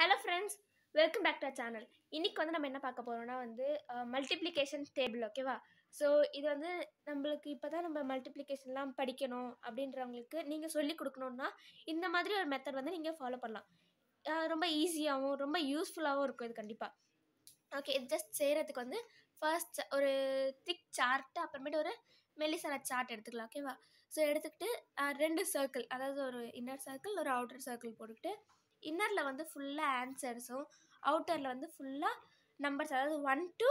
hello friends welcome back to channel இன்றைக்கி வந்து நம்ம என்ன பார்க்க போகிறோம்னா வந்து மல்டிப்ளிகேஷன் டேபிள் ஓகேவா ஸோ இது வந்து நம்மளுக்கு இப்போ தான் நம்ம மல்டிப்ளிகேஷன்லாம் படிக்கணும் அப்படின்றவங்களுக்கு நீங்கள் சொல்லி கொடுக்கணுன்னா இந்த மாதிரி ஒரு மெத்தட் வந்து நீங்கள் ஃபாலோ பண்ணலாம் ரொம்ப ஈஸியாகவும் ரொம்ப யூஸ்ஃபுல்லாகவும் இருக்கும் இது கண்டிப்பாக ஓகே இது ஜஸ்ட் செய்கிறதுக்கு வந்து ஃபர்ஸ்ட் ஒரு திக் சார்ட்டு அப்புறமேட்டு ஒரு மெல்லிசான சார்ட் எடுத்துக்கலாம் ஓகேவா ஸோ எடுத்துக்கிட்டு ரெண்டு சர்க்கிள் அதாவது ஒரு இன்னர் சர்க்கிள் ஒரு அவுட்டர் சர்க்கிள் போட்டுக்கிட்டு இன்னரில் வந்து ஃபுல்லாக ஆன்சர்ஸும் அவுட்டரில் வந்து ஃபுல்லாக நம்பர்ஸ் அதாவது ஒன் டு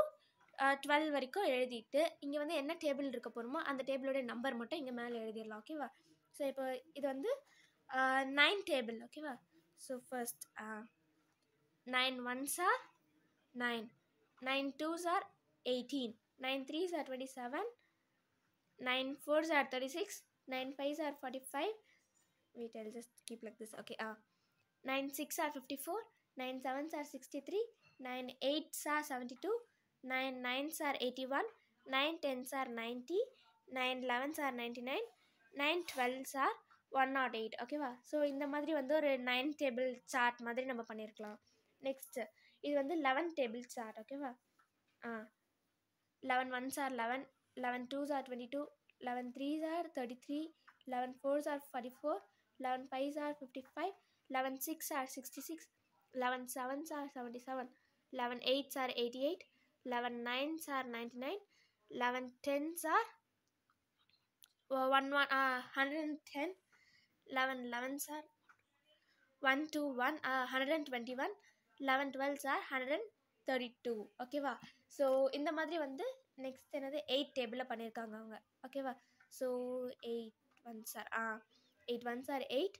டுவெல் வரைக்கும் எழுதிட்டு இங்கே வந்து என்ன டேபிள் இருக்க போகிறோமோ அந்த டேபிளோடைய நம்பர் மட்டும் இங்கே மேலே எழுதிடலாம் ஓகேவா ஸோ இப்போ இது வந்து நைன் டேபிள் ஓகேவா so first nine ones are nine nine twos are eighteen nine threes are twenty seven nine fours are thirty six nine fives are forty five wait I just keep like this okay ah nine sixes are fifty four nine sevens are sixty three nine eights are seventy two nine nines are eighty one nine tens are ninety nine elevens are ninety nine nine dwells are one nought eight ஓகேவா so இந்த மாதிரி வந்து ஒரு nine table chart மாதிரி நம்ம பண்ணியிருக்கலாம் next இது வந்து லெவன் டேபிள் சார்ட் ஓகேவா ah eleven ones are eleven eleven twos are twenty two eleven threes are thirty three eleven fours are forty four eleven fives are fifty five 11 6 are 66 11 7s are 77 11 8s are 88 11 9s are 99 11 and are eleven elevens are one 110 11 hundred are 1 2 1 twelves 121 11 and are 132 ஓகேவா so இந்த மாதிரி வந்து next என்னது eight டேபிளில் பண்ணியிருக்காங்க அவங்க ஓகேவா so eight ones are ah eight ones are eight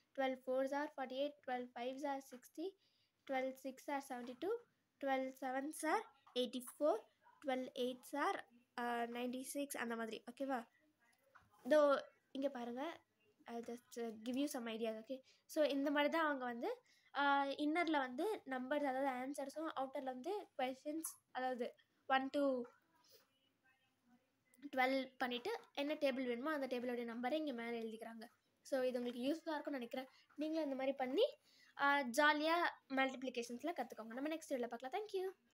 twelve fours are forty eight twelve fives are sixty twelve six are seventy two twelve sevens are eighty four twelve eights are ninety six அந்த மாதிரி ஓகேவா தோ இங்கே பாருங்கள் just give you some idea okay so இந்த மாதிரி தான் அவங்க வந்து இன்னரில் uh, வந்து நம்பர்ஸ் அதாவது ஆன்சர்ஸும் அவுட்டரில் வந்து கொஷின்ஸ் அதாவது ஒன் டூ டுவெல் பண்ணிவிட்டு என்ன டேபிள் வேணுமோ அந்த டேபிளோடைய நம்பரை இங்கே மேலே எழுதிக்கிறாங்க ஸோ இது உங்களுக்கு யூஸ்ஃபுல்லாக இருக்கும்னு நினைக்கிறேன் நீங்களும் இந்த மாதிரி பண்ணி ஜாலியாக மல்டிப்ளிகேஷன்ஸில் கற்றுக்கோங்க நம்ம நெக்ஸ்ட் வீடியோவில் பார்க்கலாம் தேங்க்யூ